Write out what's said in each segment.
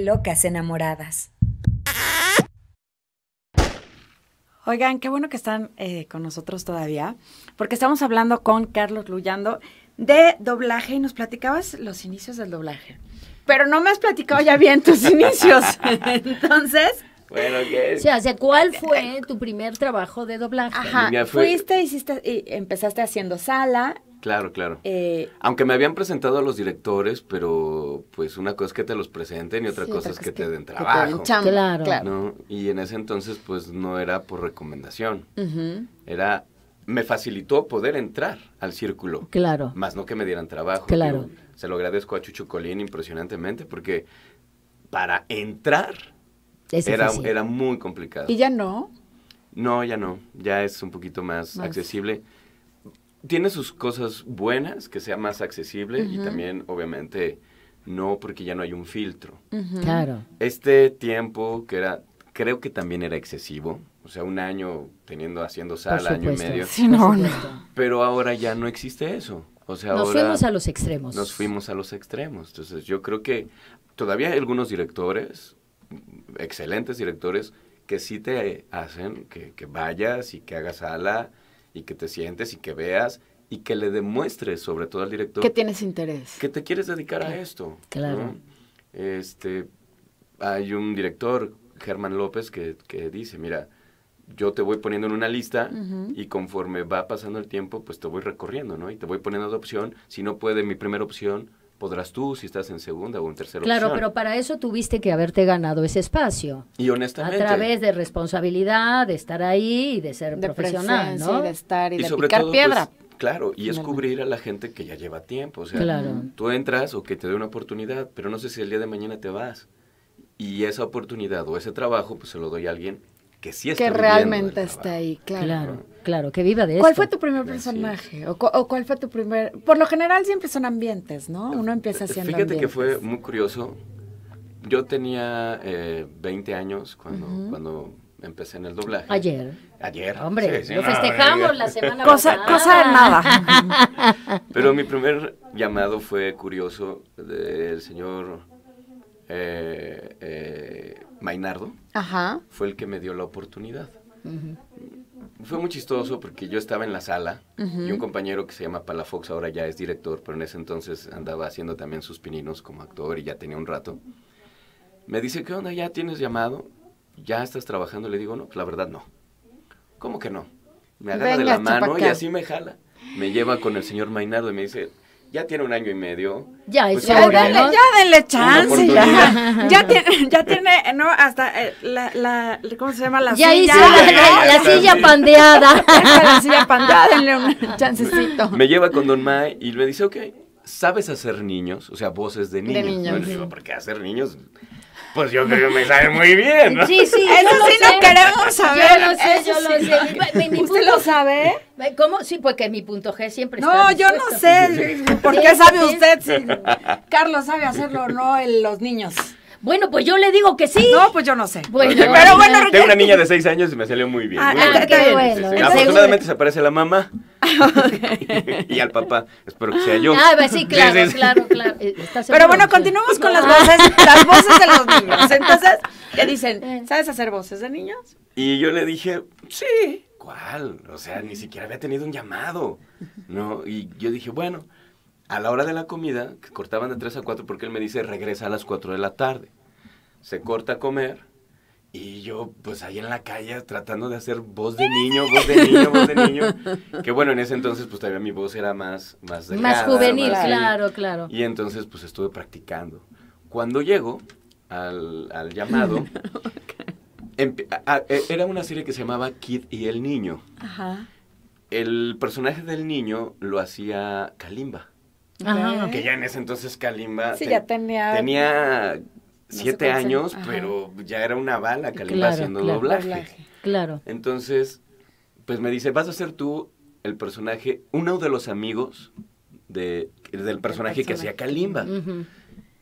Locas enamoradas. Oigan, qué bueno que están eh, con nosotros todavía, porque estamos hablando con Carlos Luyando de doblaje y nos platicabas los inicios del doblaje. Pero no me has platicado ya bien tus inicios. Entonces, bueno, ¿qué O sea, ¿cuál fue tu primer trabajo de doblaje? Ajá, fuiste, hiciste, y empezaste haciendo sala Claro, claro. Eh, Aunque me habían presentado a los directores, pero pues una cosa es que te los presenten y otra cosa es que, te den trabajo. claro. Y en ese entonces pues no era por recomendación, era me facilitó poder entrar al círculo. Claro. Más no que me dieran trabajo. Claro. se lo agradezco a Chucho Colín impresionantemente porque para entrar era, muy complicado. ¿Y ya no? No, ya no. Ya es un poquito más. accesible tiene sus cosas buenas, que sea más accesible y también, obviamente, no porque ya no hay un filtro. Claro. Este tiempo que era, creo que también era excesivo, o sea, un año teniendo, haciendo sala, año y medio. Sí, no, no. Pero ahora ya no existe eso. O sea, nos fuimos a los extremos. Nos fuimos a los extremos. Entonces, yo creo que todavía hay algunos directores, excelentes directores, que sí te hacen que, que vayas y que hagas sala y que te sientes y que veas y que le demuestres, sobre todo al director, que tienes interés, que te quieres dedicar a esto. Claro. Este, hay un director, Germán López, que, dice, mira, yo te voy poniendo en una lista y conforme va pasando el tiempo, pues te voy recorriendo, ¿no? Y te voy poniendo de opción, si no puede mi primera opción, podrás tú si estás en segunda o en tercero. claro, pero para eso tuviste que haberte ganado ese espacio. Y honestamente. A través de responsabilidad, de estar ahí y de ser profesional, ¿no? Y de estar y, y de sobre pues, piedra. claro, y es cubrir a la gente que ya lleva tiempo. O sea, tú entras o que te dé una oportunidad, pero no sé si el día de mañana te vas. Y esa oportunidad o ese trabajo, pues se lo doy a alguien que sí está Que realmente esté ahí, claro. claro. Claro, que viva de eso. ¿Cuál fue tu primer personaje? O, cuál fue tu primer...? Por lo general siempre son ambientes, ¿no? Eh, Uno empieza eh, haciendo Fíjate que fue muy curioso. Yo tenía 20 eh, años cuando, cuando empecé en el doblaje. Ayer. Ayer. Hombre, lo festejamos la semana pasada. Cosa de nada. Pero mi primer llamado fue curioso del señor... Eh, eh, Mainardo, fue el que me dio la oportunidad. Fue muy chistoso porque yo estaba en la sala y un compañero que se llama Palafox, ahora ya es director, pero en ese entonces andaba haciendo también sus pininos como actor y ya tenía un rato. Me dice, ¿qué onda? ¿Ya tienes llamado? ¿Ya estás trabajando? Le digo, no, pues, la verdad no. ¿Cómo que no? Me agarra de la mano y así me jala. Me lleva con el señor Mainardo y me dice, ya tiene un año y medio. Ya pues, ya, Ya denle chance, ya. Ya tiene, ya tiene, no, hasta eh, la, la, ¿cómo se llama? La ya silla. la, silla pandeada. la silla pandeada, denle un chancecito. Me lleva con Don May y me dice, ok, ¿sabes hacer niños? O sea, voces de niños. De niños. Bueno, sí. porque hacer niños pues yo creo que me sabe muy bien. ¿no? Sí, sí. Eso sí lo queremos saber. Yo lo sé, yo lo sé. ¿Usted lo sabe? Eh, ¿Cómo? Sí, porque mi punto G siempre está. No, yo no sé. ¿Por qué sabe usted si Carlos sabe hacerlo o no los niños? Bueno, pues yo le digo que sí. No, pues yo no sé. Bueno, pero bueno, tengo una niña de seis años y me salió muy bien. Ah, ah qué bueno. Afortunadamente se parece a la mamá. y, al papá, espero que sea yo. Ah, pues sí, claro, claro, claro. Eh, Pero bueno, continuamos con las voces, las voces de los niños. Entonces, le dicen, eh. ¿sabes hacer voces de niños? Y yo le dije, sí. ¿Cuál? O sea, ni siquiera había tenido un llamado, ¿no? Y yo dije, bueno, a la hora de la comida, que cortaban de 3 a 4, porque él me dice, regresa a las 4 de la tarde. Se corta a comer y yo, pues ahí en la calle, tratando de hacer voz de niño, voz de niño, voz de niño. Que bueno, en ese entonces, pues todavía mi voz era más, más Más juvenil, claro, claro. Y entonces, pues estuve practicando. Cuando llego al, llamado, e, era una serie que se llamaba Kid y el Niño. Ajá. El personaje del niño lo hacía Kalimba. Ajá. Que ya en ese entonces Kalimba sí, ya tenía... tenía siete años, pero ya era una bala Kalimba haciendo doblaje. Claro. Entonces, pues me dice, vas a ser tú el personaje, uno de los amigos de, del personaje, que hacía Kalimba.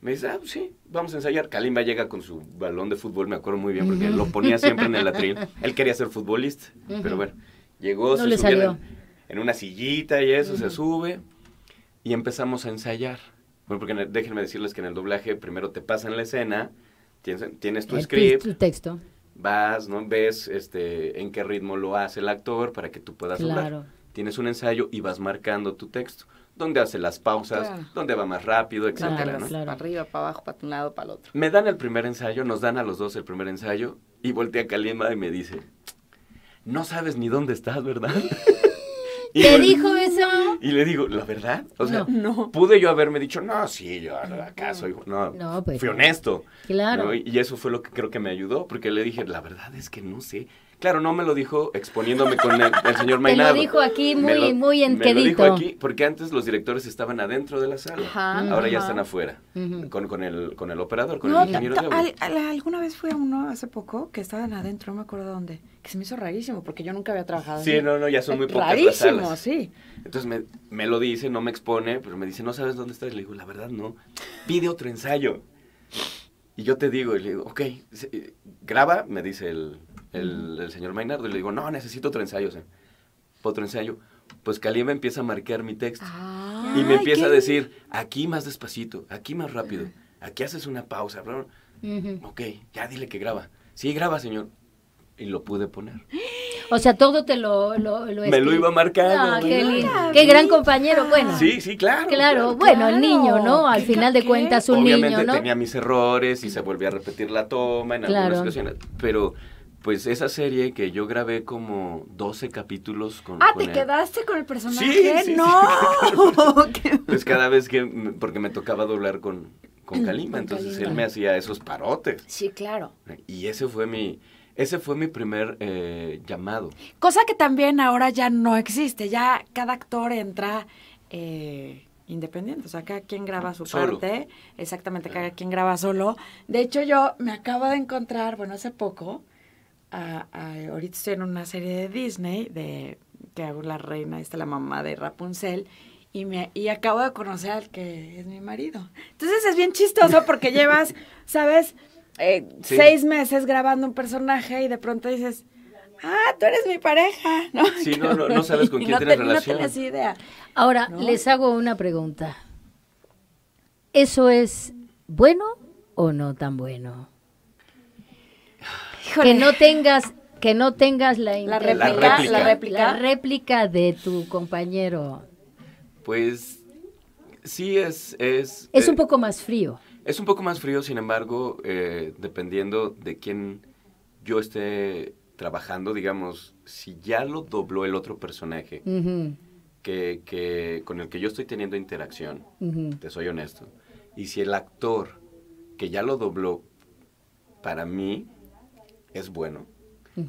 Me dice, ah, sí, vamos a ensayar. Kalimba llega con su balón de fútbol, me acuerdo muy bien, porque lo ponía siempre en el atril. Él quería ser futbolista, pero bueno, llegó, se subió en, una sillita y eso, se sube, y empezamos a ensayar bueno, porque déjenme decirles que en el doblaje primero te pasan la escena, tienes, tu script. texto. Vas, ¿no? Ves este, en qué ritmo lo hace el actor para que tú puedas claro. Tienes un ensayo y vas marcando tu texto. Dónde hace las pausas, dónde va más rápido, etcétera, arriba, para abajo, para un lado, para el otro. Me dan el primer ensayo, nos dan a los dos el primer ensayo y voltea a y me dice, no sabes ni dónde estás, ¿verdad? Y ¿Te dijo eso? Y le digo, ¿la verdad? O sea, no. pude yo haberme dicho, no, sí, yo acaso, no, pues fui honesto. Claro. Y eso fue lo que creo que me ayudó, porque le dije, la verdad es que no sé, Claro, no me lo dijo exponiéndome con el, señor Maynard. Me lo dijo aquí muy, muy enquedito. Me lo dijo aquí porque antes los directores estaban adentro de la sala. Ahora ya están afuera con, el, con el operador, con el ingeniero de obra. Alguna vez fui a uno hace poco que estaban adentro, no me acuerdo dónde, que se me hizo rarísimo porque yo nunca había trabajado. Sí, no, no, ya son muy pocas rarísimo, sí. Entonces me, lo dice, no me expone, pero me dice, ¿no sabes dónde estás? Le digo, la verdad no. Pide otro ensayo. Y yo te digo, y le digo, ok, graba, me dice el el, señor Maynardo, y le digo, no, necesito otro ensayo. O otro ensayo, pues Kalimba empieza a marcar mi texto. y me empieza a decir, aquí más despacito, aquí más rápido, aquí haces una pausa. Ok, ya dile que graba. Sí, graba, señor. Y lo pude poner. O sea, todo te lo... lo, ah, me lo iba a marcar qué, gran compañero, bueno. Sí, sí, claro. Claro, bueno, el niño, ¿no? Al final de cuentas, un niño, ¿no? tenía mis errores y se volvía a repetir la toma en algunas ocasiones, pero pues esa serie que yo grabé como 12 capítulos con... Ah, ¿te quedaste con el personaje? Sí, no. pues cada vez que, porque me tocaba doblar con, con Kalima, entonces él me hacía esos parotes. Sí, claro. Y ese fue mi... Ese fue mi primer eh, llamado. Cosa que también ahora ya no existe. Ya cada actor entra eh, independiente. O sea, cada quien graba su parte. Exactamente, cada ah. quien graba solo. De hecho, yo me acabo de encontrar, bueno, hace poco, ahorita estoy en una serie de Disney de que hago la reina, está la mamá de Rapunzel. Y, me, acabo de conocer al que es mi marido. Entonces es bien chistoso porque llevas, ¿sabes? Eh, seis meses grabando un personaje y de pronto dices, ah, tú eres mi pareja, ¿no? Sí, no, no, sabes con quién tienes relación. No tienes idea. Ahora, les hago una pregunta. ¿Eso es bueno o no tan bueno? Que no tengas que no tengas la, la, réplica, la, réplica. réplica, de tu compañero. Pues sí es es es un eh, poco más frío. Es un poco más frío, sin embargo, eh, dependiendo de quién yo esté trabajando, digamos, si ya lo dobló el otro personaje que, con el que yo estoy teniendo interacción, te soy honesto, y si el actor que ya lo dobló para mí es bueno,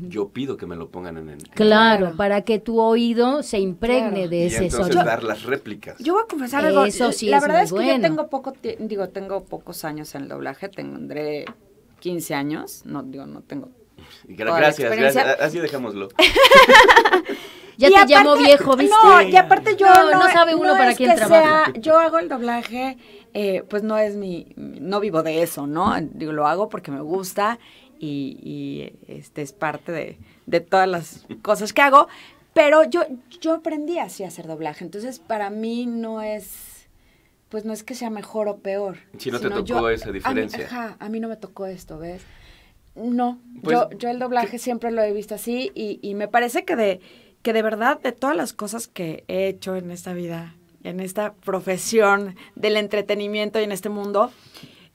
yo pido que me lo pongan en el... Claro, para que tu oído se impregne de y entonces dar las réplicas. Yo voy a confesar algo. Eso sí La verdad es que yo tengo poco, digo, tengo pocos años en el doblaje, tendré 15 años, no, digo, no tengo... Gracias, gracias, así dejémoslo. ya te llamo viejo, ¿viste? No, y aparte yo no, no, sabe uno para quién trabaja. Yo hago el doblaje, eh, pues no es mi, no vivo de eso, ¿no? Digo, lo hago porque me gusta y, este es parte de, todas las cosas que hago. Pero yo, yo aprendí así a hacer doblaje, entonces para mí no es, pues no es que sea mejor o peor. Si no te tocó esa diferencia. A mí, no me tocó esto, ¿ves? No, pues, yo, yo el doblaje siempre lo he visto así y, y me parece que de, que de verdad de todas las cosas que he hecho en esta vida, en esta profesión del entretenimiento y en este mundo,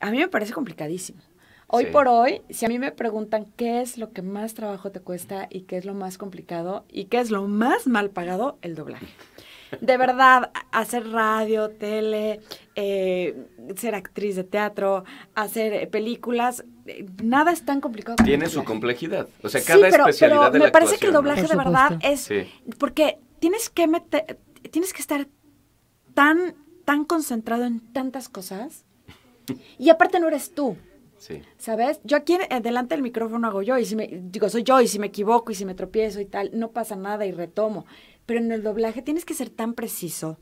a mí me parece complicadísimo. Hoy por hoy, si a mí me preguntan qué es lo que más trabajo te cuesta y qué es lo más complicado y qué es lo más mal pagado, el doblaje. De verdad, hacer radio, tele, eh, ser actriz de teatro, hacer eh, películas, eh, nada es tan complicado. Como Tiene su complejidad. O sea, cada especialidad de la me parece que el doblaje de verdad es porque tienes que meter, tienes que estar tan tan concentrado en tantas cosas y aparte no eres tú. Sí. ¿Sabes? Yo aquí eh, delante del micrófono hago yo y si me digo, soy yo y si me equivoco y si me tropiezo y tal, no pasa nada y retomo. Pero en el doblaje tienes que ser tan preciso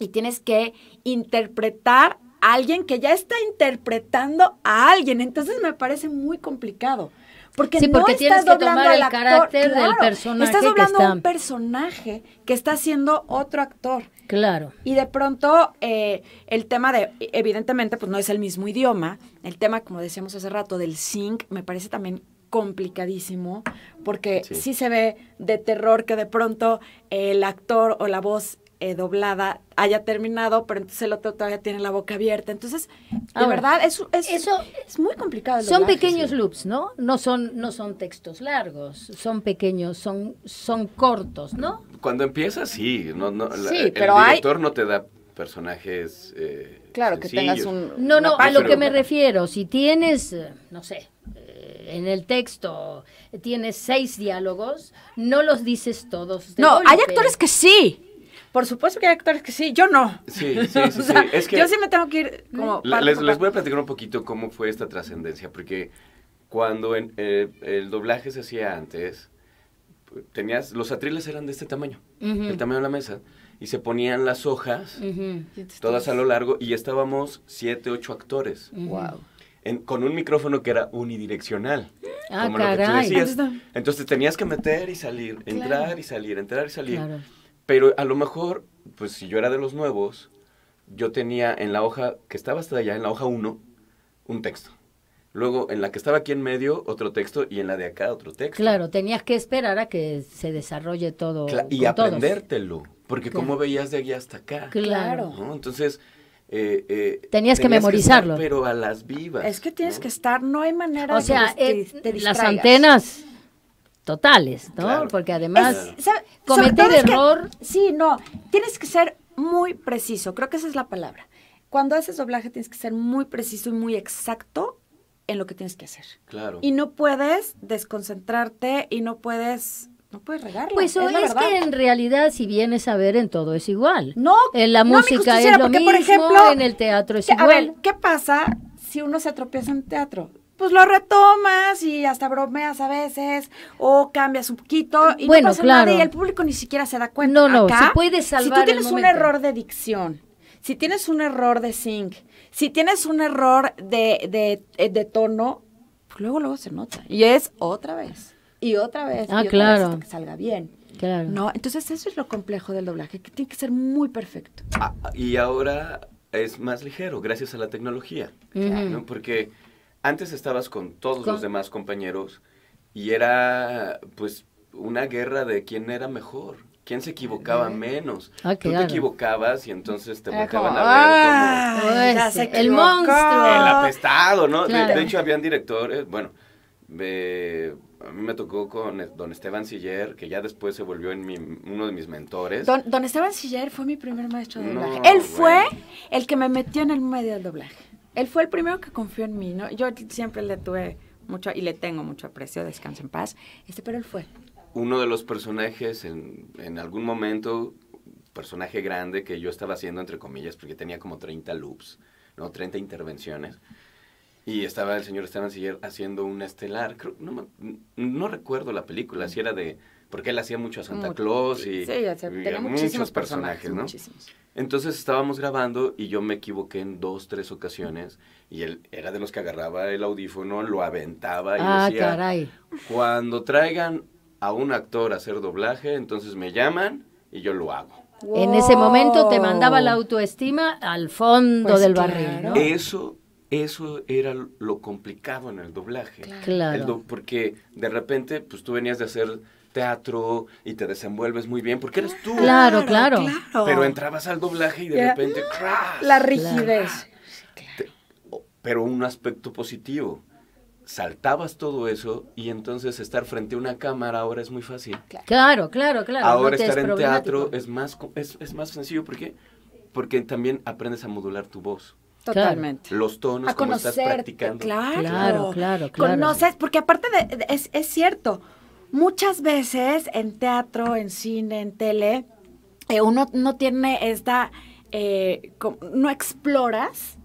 y tienes que interpretar a alguien que ya está interpretando a alguien. Entonces me parece muy complicado. Porque, sí, porque no que tomar el carácter del personaje. Estás hablando que un personaje que está siendo otro actor. Claro. Y de pronto eh, el tema de, evidentemente, pues no es el mismo idioma. El tema, como decíamos hace rato, del zinc me parece también complicadísimo porque sí, se ve de terror que de pronto el actor o la voz eh, doblada haya terminado, pero entonces el otro todavía tiene la boca abierta. Entonces, la verdad, es, eso es muy complicado. Son pequeños loops, ¿no? No son, no son textos largos, son pequeños, son, son cortos, ¿no? Cuando empiezas, sí. No, no, el director no te da personajes. Eh, claro, que tengas un. No, no, a lo que me refiero, si tienes, eh, no sé, en el texto tienes seis diálogos, no los dices todos. no, hay actores que sí. Por supuesto que hay actores que sí, yo no. Sí, sí, yo sí me tengo que ir como... les, voy a platicar un poquito cómo fue esta trascendencia, porque cuando en, eh, el doblaje se hacía antes, tenías, los atriles eran de este tamaño, el tamaño de la mesa, y se ponían las hojas, todas a lo largo, y estábamos siete, ocho actores. Wow. con un micrófono que era unidireccional, ah, como lo que tú decías. Entonces, tenías que meter y salir, entrar y salir, entrar y salir. Claro. Pero a lo mejor, pues si yo era de los nuevos, yo tenía en la hoja que estaba hasta allá, en la hoja 1, un texto. Luego, en la que estaba aquí en medio, otro texto, y en la de acá, otro texto. Claro, tenías que esperar a que se desarrolle todo. y aprendértelo, porque cómo como veías de aquí hasta acá. Claro. Entonces, eh, eh, tenías, que memorizarlo. pero a las vivas. Es que tienes que estar, no hay manera o de sea, que eh, las antenas totales, ¿no? Porque además cometer error. sí, no, tienes que ser muy preciso, creo que esa es la palabra. Cuando haces doblaje tienes que ser muy preciso y muy exacto en lo que tienes que hacer. Claro. Y no puedes desconcentrarte y no puedes no puedes regarlo. Pues es, que en realidad, si vienes a ver, en todo es igual. No, en la música es lo porque, mismo, por ejemplo, en el teatro es igual. A ver, ¿qué pasa si uno se tropieza en teatro? pues lo retomas y hasta bromeas a veces o cambias un poquito y bueno, no pasa nada y el público ni siquiera se da cuenta. No, no, se puede salvar. Si tú tienes un error de dicción, si tienes un error de sync, si tienes un error de, de, eh, tono, pues, luego luego se nota y es otra vez y otra vez ah, y otra claro. vez que salga bien. Claro. No, entonces eso es lo complejo del doblaje, que tiene que ser muy perfecto. Ah, y ahora es más ligero gracias a la tecnología, Porque antes estabas con todos los demás compañeros y era pues una guerra de quién era mejor. ¿Quién se equivocaba eh. menos? Ah, Tú te equivocabas y entonces te volcaban a ver como... Pues, el monstruo. El apestado, ¿no? De, hecho, habían directores, bueno, eh, a mí me tocó con don Esteban Siller, que ya después se volvió en uno de mis mentores. Don, Esteban Siller fue mi primer maestro de doblaje. Él fue el que me metió en el medio del doblaje él fue el primero que confió en mí, ¿no? Yo siempre le tuve mucho y le tengo mucho aprecio, descansa en paz. Este, pero él fue. Uno de los personajes en, algún momento, personaje grande que yo estaba haciendo entre comillas, porque tenía como 30 loops, ¿no? 30 intervenciones. Y estaba el señor Esteban Siller haciendo un estelar, creo, no, no recuerdo la película, si era de porque él hacía mucho a Santa Claus y, sí, tenía muchísimos personajes, ¿no? Muchísimos. Entonces estábamos grabando y yo me equivoqué en dos, tres ocasiones y él era de los que agarraba el audífono, lo aventaba y ah, decía, caray. cuando traigan a un actor a hacer doblaje, entonces me llaman y yo lo hago. En ese momento te mandaba la autoestima al fondo pues del barril, ¿no? Eso eso era lo complicado en el doblaje. Claro. porque de repente, pues tú venías de hacer teatro y te desenvuelves muy bien porque eres tú. Claro, claro. Pero entrabas al doblaje y de repente La rigidez. pero un aspecto positivo. Saltabas todo eso y entonces estar frente a una cámara ahora es muy fácil. Claro, claro, claro. Ahora estar en teatro es más, es, es más sencillo. ¿Por Porque también aprendes a modular tu voz. Totalmente. Los tonos, como estás practicando. Claro, claro, claro. Conoces, porque aparte de, es, es cierto, muchas veces en teatro, en cine, en tele, eh, uno no tiene esta, eh, no exploras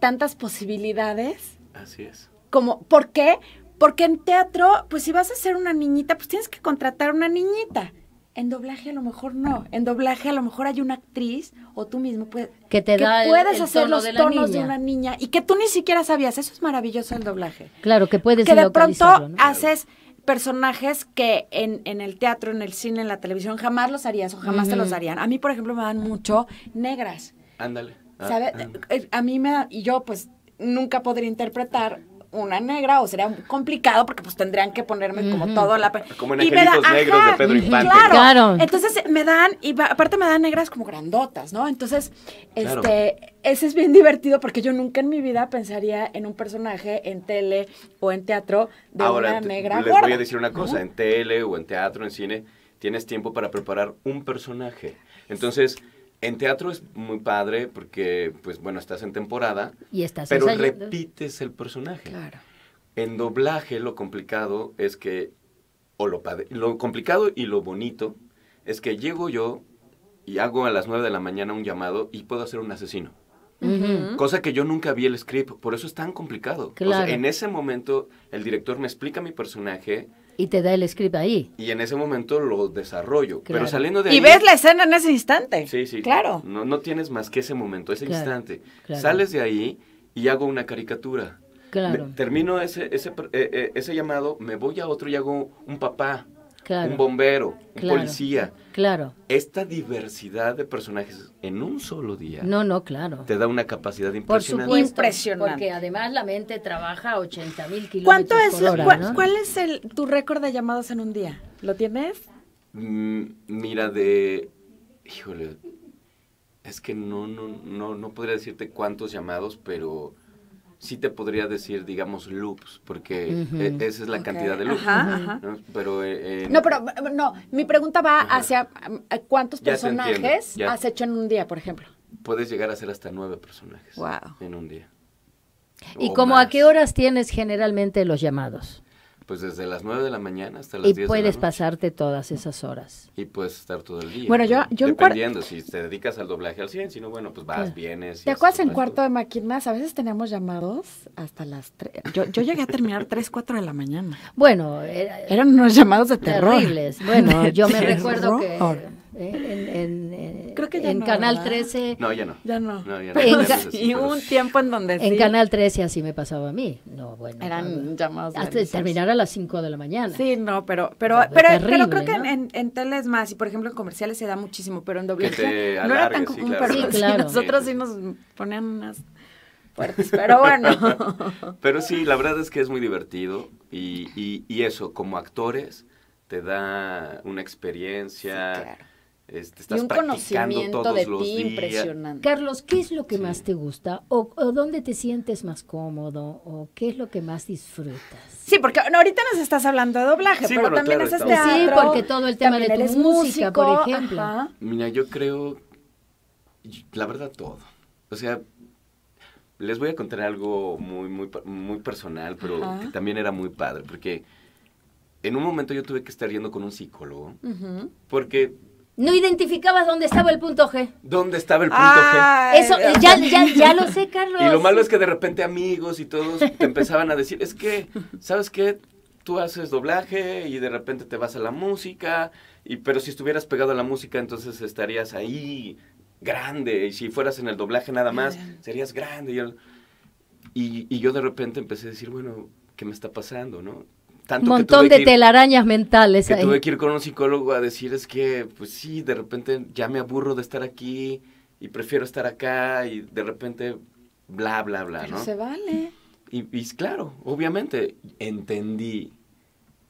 tantas posibilidades. Así es. Como, ¿Por qué? Porque en teatro, pues si vas a ser una niñita, pues tienes que contratar una niñita. En doblaje a lo mejor no. En doblaje a lo mejor hay una actriz o tú mismo puedes, que te puedes hacer los tonos de una niña y que tú ni siquiera sabías. Eso es maravilloso el doblaje. Claro, que puedes Que de pronto haces personajes que en, en, el teatro, en el cine, en la televisión jamás los harías o jamás te los darían. A mí, por ejemplo, me dan mucho negras. Ándale. Ah, eh, a mí me da, y yo pues nunca podría interpretar una negra, o sería complicado porque pues tendrían que ponerme como todo la... Como en y Negros de Pedro Infante. Claro. claro. Entonces me dan, y aparte me dan negras como grandotas, ¿no? Entonces, este, ese es bien divertido porque yo nunca en mi vida pensaría en un personaje en tele o en teatro de una negra les voy a decir una cosa, en tele o en teatro, en cine, tienes tiempo para preparar un personaje. Entonces... En teatro es muy padre porque, pues bueno, estás en temporada, y estás pero repites el personaje. Claro. En doblaje lo complicado es que, o lo, padre, lo complicado y lo bonito es que llego yo y hago a las 9 de la mañana un llamado y puedo hacer un asesino. Cosa que yo nunca vi el script, por eso es tan complicado. Claro. en ese momento el director me explica mi personaje, y te da el script ahí. Y en ese momento lo desarrollo. Pero saliendo de ahí. Y ves la escena en ese instante. Sí, sí. Claro. No, no tienes más que ese momento, ese instante. Sales de ahí y hago una caricatura. termino ese, ese, eh, eh, ese llamado, me voy a otro y hago un papá un bombero, un policía. Claro. Esta diversidad de personajes en un solo día. No, no, claro. Te da una capacidad impresionante. Por supuesto, porque además la mente trabaja 80 mil kilómetros por hora, ¿cuál, ¿no? ¿Cuál es tu récord de llamados en un día? ¿Lo tienes? Mm, mira, de... Híjole, es que no, no, no, no podría decirte cuántos llamados, pero sí te podría decir, digamos, loops, porque e, esa es la cantidad de loops. Pero, eh, no, pero no, mi pregunta va hacia mm, eh, cuántos personajes has hecho en un día, por ejemplo. Puedes llegar a hacer hasta nueve personajes en un día. ¿Y como a qué horas tienes generalmente los llamados? Pues desde las 9 de la mañana hasta las 10 de la Y puedes pasarte todas esas horas. Y puedes estar todo el día. Bueno, yo... yo Dependiendo, si te dedicas al doblaje al 100, si no, bueno, pues vas, vienes... ¿Te acuerdas en cuarto de máquinas? A veces teníamos llamados hasta las 3. Yo, yo llegué a terminar 3, 4 de la mañana. Bueno... Eran unos llamados de terror. Terribles. Bueno, yo me recuerdo que... ¿eh? en, en eh, Canal 13. No, ya no. Ya y un tiempo en donde... En Canal 13 así me pasaba a mí. No, bueno. Eran Hasta de terminar a las 5 de la mañana. Sí, no, pero pero pero, creo que en, en, más, y por ejemplo en comerciales se da muchísimo, pero en doble no era tan común, nosotros sí nos ponían unas partes pero bueno. pero sí, la verdad es que es muy divertido y, y, y eso, como actores, te da una experiencia un conocimiento de ti impresionante. Carlos, ¿qué es lo que más te gusta? O, dónde te sientes más cómodo? ¿O qué es lo que más disfrutas? Sí, porque ahorita nos estás hablando de doblaje, pero, también es este Sí, porque todo el tema de tu música, por ejemplo. Mira, yo creo, la verdad, todo. O sea, les voy a contar algo muy, muy, muy personal, pero que también era muy padre, porque en un momento yo tuve que estar yendo con un psicólogo, porque no identificabas dónde estaba el punto G. ¿Dónde estaba el punto G? Ah, Eso, ya, lo sé, Carlos. Y lo malo es que de repente amigos y todos te empezaban a decir, es que, ¿sabes qué? Tú haces doblaje y de repente te vas a la música, y, pero si estuvieras pegado a la música entonces estarías ahí grande, y si fueras en el doblaje nada más, serías grande. Y, y yo de repente empecé a decir, bueno, ¿qué me está pasando? ¿no? Un montón de telarañas mentales. Que tuve que ir con un psicólogo a decir es que, pues sí, de repente ya me aburro de estar aquí y prefiero estar acá y de repente bla, bla, bla, ¿no? Se vale. Y, y claro, obviamente, entendí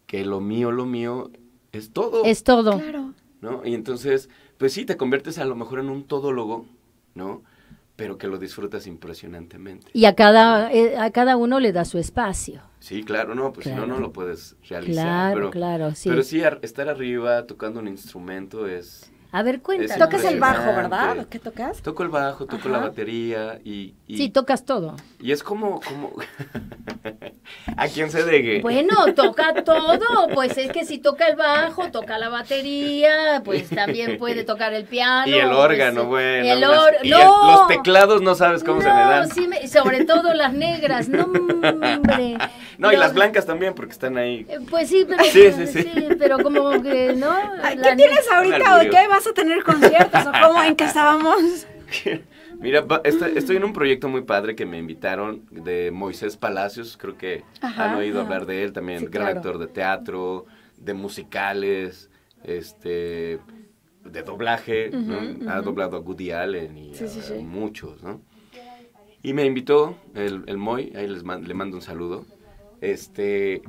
que lo mío, lo mío es todo. Es todo. Claro. ¿No? Y entonces, pues sí, te conviertes a lo mejor en un todólogo, ¿no? pero que lo disfrutas impresionantemente. Y a cada, eh, a cada uno le da su espacio. Sí, claro, no, pues si no, no lo puedes realizar. Claro, claro, sí. Pero sí, estar arriba tocando un instrumento es, a ver, cuéntanos. Tocas el bajo, ¿verdad? ¿Qué tocas? Toco el bajo, toco la batería y, Sí, tocas todo. Y es como... como... ¿A quién se degue? Bueno, toca todo. Pues es que si toca el bajo, toca la batería, pues también puede tocar el piano. Y el pues órgano, bueno. los teclados no sabes cómo se me dan. Sí sobre todo las negras, no, hombre. No, y las blancas también, porque están ahí. Eh, pues sí, pero, sí, sí, pero como que, ¿no? ¿Qué tienes ahorita qué vas a tener conciertos o cómo en Mira, este, estoy, en un proyecto muy padre que me invitaron de Moisés Palacios, creo que han oído hablar de él también, gran actor de teatro, de musicales, este de doblaje, ha doblado a Goody Allen y muchos, Y me invitó el, el Moy, ahí les le mando un saludo. Este,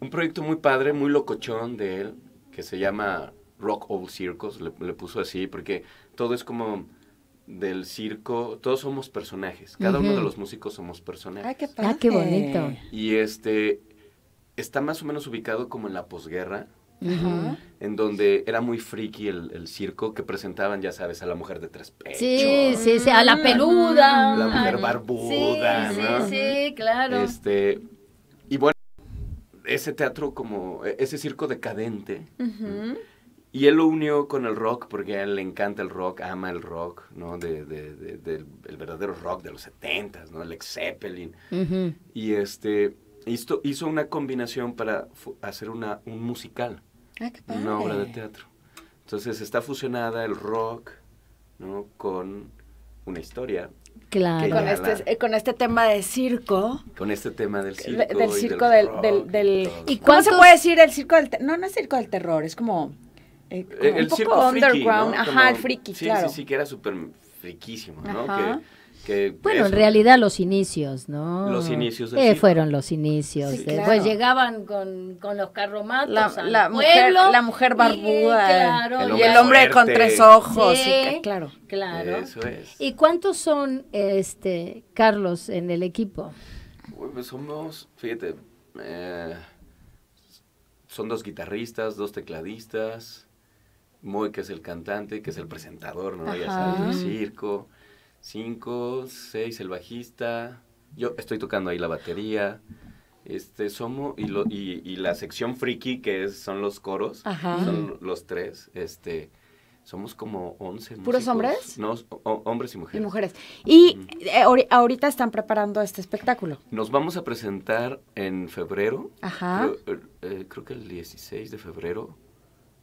un proyecto muy padre, muy locochón de él, que se llama Rock Old Circus, le, puso así, porque todo es como del circo, todos somos personajes, cada uno de los músicos somos personajes. Ah, qué, bonito. Y este está más o menos ubicado como en la posguerra. En donde era muy friki el, circo que presentaban, ya sabes, a la mujer de tres pechos. Sí, sí, sí, a la peluda. La mujer barbuda. ¿no? sí, sí, claro. Este, y bueno, ese teatro como, e, ese circo decadente. Y él lo unió con el rock porque a él le encanta el rock, ama el rock, ¿no? De, el verdadero rock de los 70, ¿no? El ex Zeppelin. Y este, hizo, hizo una combinación para hacer una, un musical, ah, qué padre. una obra de teatro. Entonces está fusionada el rock, ¿no? Con una historia. Claro. Este, eh, con este, tema de circo. Con este tema del circo. Del circo del, del, ¿Y, se puede decir el circo del... No, no es circo del terror, es como eh, eh, el, un poco underground, ajá, el friki, sí, claro. Sí, sí, que era súper friquísimo, ¿no? bueno, en realidad los inicios, ¿no? Los inicios. Eh, fueron los inicios. Pues llegaban con, con los carromatos la, la mujer, la mujer barbuda. Y, el, hombre con tres ojos. Sí, claro. Claro. Eso es. ¿Y cuántos son, este, Carlos, en el equipo? pues somos, fíjate, son dos guitarristas, dos tecladistas, Moy, que es el cantante, que es el presentador, ¿no? Ya sabes, el circo. Cinco, seis, el bajista. Yo estoy tocando ahí la batería. Este, somos, y, lo, y, la sección friki, que es, son los coros, Ajá. son los tres, este, somos como 11 ¿Puros hombres? No, hombres y mujeres. Y mujeres. Y eh, ahorita están preparando este espectáculo. Nos vamos a presentar en febrero. Ajá. creo eh, eh, que el 16 de febrero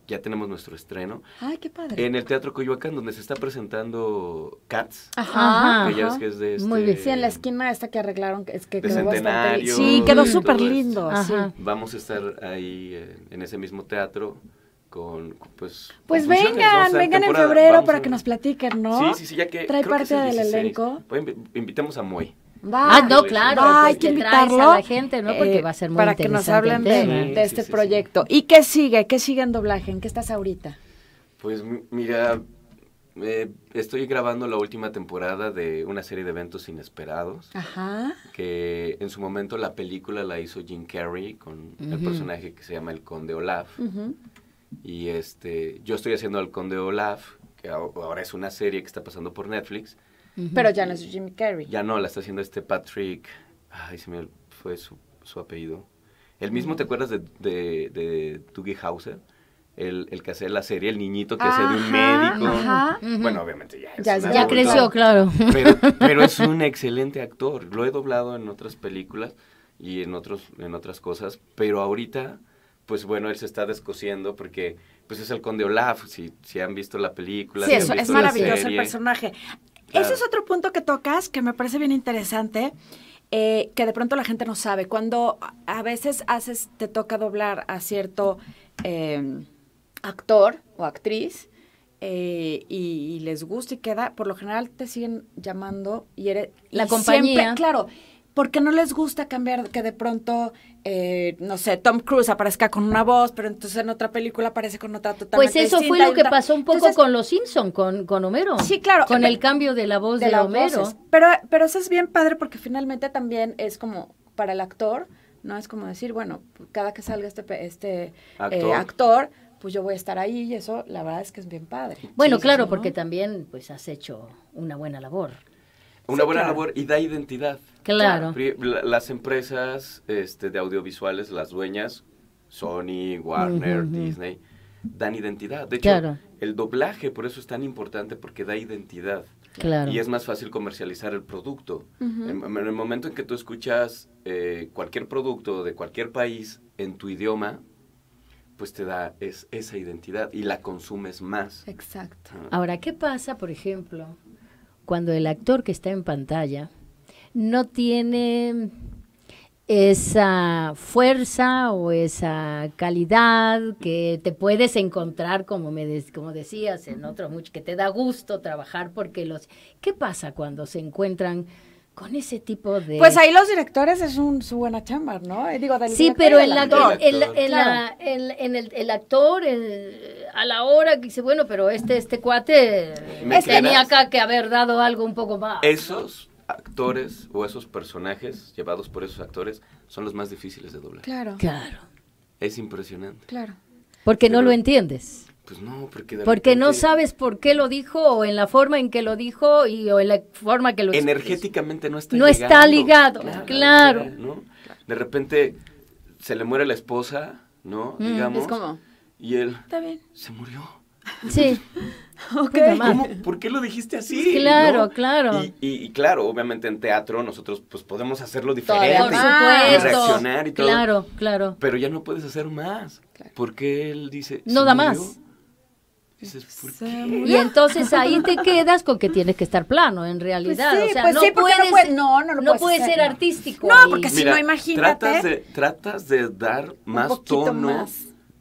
ya tenemos nuestro estreno. ¡Ay, qué padre! En el Teatro Coyoacán, donde se está presentando Cats. Ajá. Que ya de Muy bien. Este sí, en la esquina esta que arreglaron, es que de quedó Sí, quedó súper lindo. Vamos a estar ahí en ese mismo teatro. Con, pues, pues vengan, vengan en febrero para que nos platiquen, ¿no? Sí, sí, sí, ya que... Trae parte del elenco. invitamos a Moy ah, no, claro. hay pues que invitarlo a la gente, ¿no? Porque eh, va a ser muy interesante. Para que nos hablen de, este proyecto. ¿Y qué sigue? ¿Qué sigue en doblaje? ¿En qué estás ahorita? Pues mira, eh, estoy grabando la última temporada de una serie de eventos inesperados. Ajá. Que en su momento la película la hizo Jim Carrey con el personaje que se llama el Conde Olaf. Y este, yo estoy haciendo el Conde Olaf, que ahora es una serie que está pasando por Netflix pero ya no es Jimmy Carrey. Ya no, la está haciendo este Patrick. Ay, se me fue su, su apellido. El mismo, mm. ¿te acuerdas de, de, de Hauser? El, el, que hace la serie, el niñito que hace de un médico. Bueno, obviamente ya Ya, ya creció, claro. Pero, es un excelente actor. Lo he doblado en otras películas y en, otros, en otras cosas. Pero ahorita, pues bueno, él se está descosiendo porque pues es el conde Olaf. Si, si han visto la película. Sí, es maravilloso el personaje. Ese es otro punto que tocas que me parece bien interesante. Eh, que de pronto la gente no sabe. Cuando a veces haces, te toca doblar a cierto em, actor o actriz eh, y, les gusta y queda, por lo general te siguen llamando y eres la compañía. claro, porque no les gusta cambiar, que de pronto, eh, no sé, Tom Cruise aparezca con una voz, pero entonces en otra película aparece con otra totalmente Pues eso fue lo que pasó un poco con Los Simpson, con, con Homero. Sí, claro. Con el cambio de la voz de, Homero. Pero, pero eso es bien padre porque finalmente también es como para el actor, ¿no? Es como decir, bueno, cada que salga este, este eh, actor, pues yo voy a estar ahí y eso la verdad es que es bien padre. Bueno, claro, porque también pues has hecho una buena labor, una buena labor y da identidad. Claro. Las empresas este, de audiovisuales, las dueñas, Sony, Warner, Disney, dan identidad. De hecho, el doblaje por eso es tan importante porque da identidad. Claro. Y es más fácil comercializar el producto. en, el momento en que tú escuchas eh, cualquier producto de cualquier país en tu idioma, pues te da esa identidad y la consumes más. Exacto. Ah. Ahora, ¿qué pasa, por ejemplo, cuando el actor que está en pantalla no tiene esa fuerza o esa calidad que te puedes encontrar, como, me como decías, en otro mucho, que te da gusto trabajar porque los... ¿Qué pasa cuando se encuentran con ese tipo de... Pues ahí los directores es un, su buena chamba, ¿no? Eh, digo, sí, pero en, el, el, actor, a la hora que dice, bueno, pero este, este cuate tenía acá que haber dado algo un poco más. Esos actores o esos personajes llevados por esos actores son los más difíciles de doblar. Claro. Claro. Es impresionante. Claro. Porque no lo entiendes. Pues no, porque... porque no sabes por qué lo dijo o en la forma en que lo dijo y o en la forma que lo Energéticamente no está ligado. No está ligado, claro. De repente se le muere la esposa, ¿no? Mm, Digamos. Y él... Está bien. Se murió. Sí. okay. ¿Por qué lo dijiste así? Pues claro, claro. Y, claro, obviamente en teatro nosotros pues podemos hacerlo diferente. Por Reaccionar y todo. Claro, claro. Pero ya no puedes hacer más. Porque él dice... No da más. Pues y entonces ahí te quedas con que tienes que estar plano, en pues realidad. o pues no, puedes, no, no, ser artístico. No, porque si no, imagínate. Tratas de, tratas de dar más tono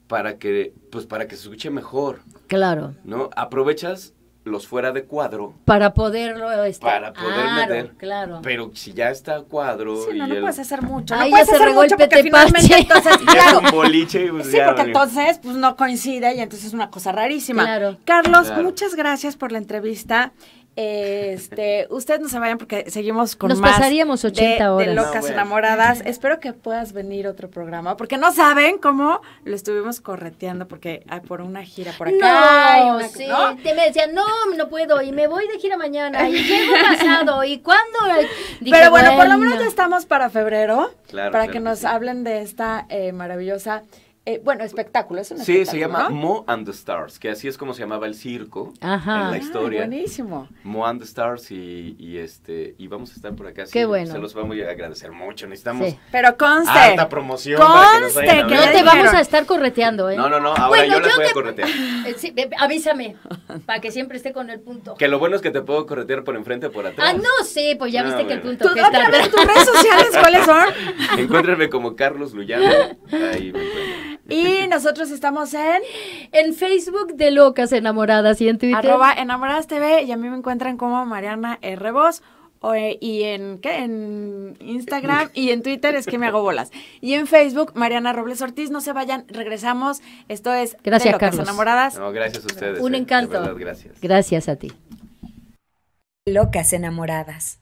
para que, pues para que se escuche mejor. Claro. ¿No? Aprovechas los fuera de cuadro. Para poderlo este, Para poder ah, meter. Claro. Pero si ya está a cuadro. Sí, no, y no puedes hacer mucho. ahí no puedes hacer mucho porque finalmente entonces, claro. un boliche, pues, sí, porque entonces pues no coincide y entonces es una cosa rarísima. Claro. Carlos, muchas gracias por la entrevista. Este, ustedes no se vayan porque seguimos con Nos pasaríamos 80 de, horas. locas enamoradas. Espero que puedas venir otro programa porque no saben cómo lo estuvimos correteando porque hay por una gira por acá. No, sí, ¿no? me decían, "No, no puedo y me voy de gira mañana y llego pasado y cuándo." Pero bueno, por lo menos estamos para febrero para que nos hablen de esta eh, maravillosa eh, bueno, espectáculo, es un Sí, se llama Mo and the Stars, que así es como se llamaba el circo en la ah, historia. Muy buenísimo. Mo and the Stars y, este y vamos a estar por acá. Qué bueno. Se los vamos a agradecer mucho. Necesitamos sí. Pero conste. Alta promoción. Conste que, no te vamos a estar correteando, ¿eh? No, no, no. Ahora yo les voy a corretear. Eh, sí, avísame para que siempre esté con el punto. Que lo bueno es que te puedo corretear por enfrente o por atrás. Ah, no sí, pues ya viste que el punto. ¿Tú, que está... ¿Tus redes sociales cuáles son? Encuéntrame como Carlos Luyano. Ahí me encuentro. Y nosotros estamos en... En Facebook de Locas Enamoradas y en Twitter. Arroba Enamoradas TV y a mí me encuentran como Mariana R. Vos. Eh, y en, ¿qué? en Instagram y en Twitter es que me hago bolas. Y en Facebook, Mariana Robles Ortiz. No se vayan, regresamos. Esto es gracias, Locas Enamoradas. No, gracias a ustedes. Un eh, encanto. gracias. Gracias a ti. Locas Enamoradas.